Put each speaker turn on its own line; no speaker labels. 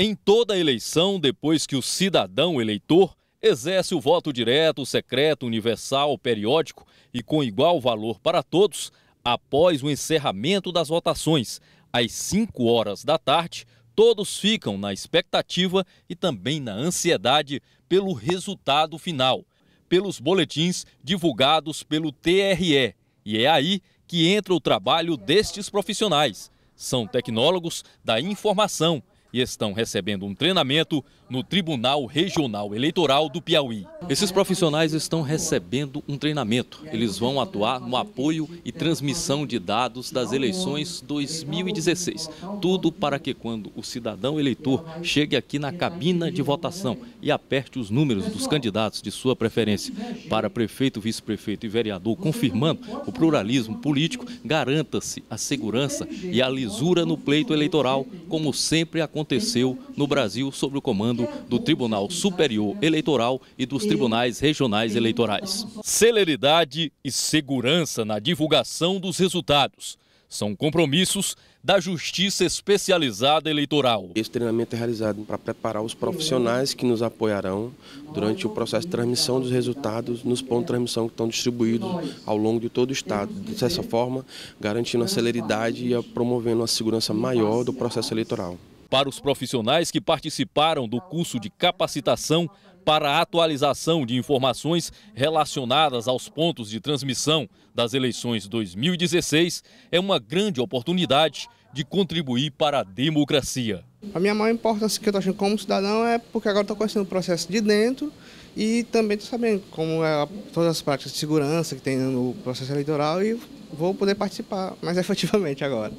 Em toda eleição, depois que o cidadão eleitor exerce o voto direto, secreto, universal, periódico e com igual valor para todos, após o encerramento das votações, às 5 horas da tarde, todos ficam na expectativa e também na ansiedade pelo resultado final, pelos boletins divulgados pelo TRE. E é aí que entra o trabalho destes profissionais. São tecnólogos da informação e estão recebendo um treinamento no Tribunal Regional Eleitoral do Piauí. Esses profissionais estão recebendo um treinamento. Eles vão atuar no apoio e transmissão de dados das eleições 2016. Tudo para que quando o cidadão eleitor chegue aqui na cabina de votação e aperte os números dos candidatos de sua preferência para prefeito, vice-prefeito e vereador, confirmando o pluralismo político, garanta-se a segurança e a lisura no pleito eleitoral, como sempre acontece aconteceu no Brasil sob o comando do Tribunal Superior Eleitoral e dos Tribunais Regionais Eleitorais. Celeridade e segurança na divulgação dos resultados são compromissos da Justiça Especializada Eleitoral. Esse treinamento é realizado para preparar os profissionais
que nos apoiarão durante o processo de transmissão dos resultados nos pontos de transmissão que estão distribuídos ao longo de todo o Estado. Dessa forma, garantindo a celeridade e promovendo uma segurança maior do processo eleitoral
para os profissionais que participaram do curso de capacitação para atualização de informações relacionadas aos pontos de transmissão das eleições 2016 é uma grande oportunidade de contribuir para a democracia.
A minha maior importância que eu estou achando como cidadão é porque agora estou conhecendo o processo de dentro e também estou sabendo como é todas as práticas de segurança que tem no processo eleitoral e vou poder participar mais efetivamente agora.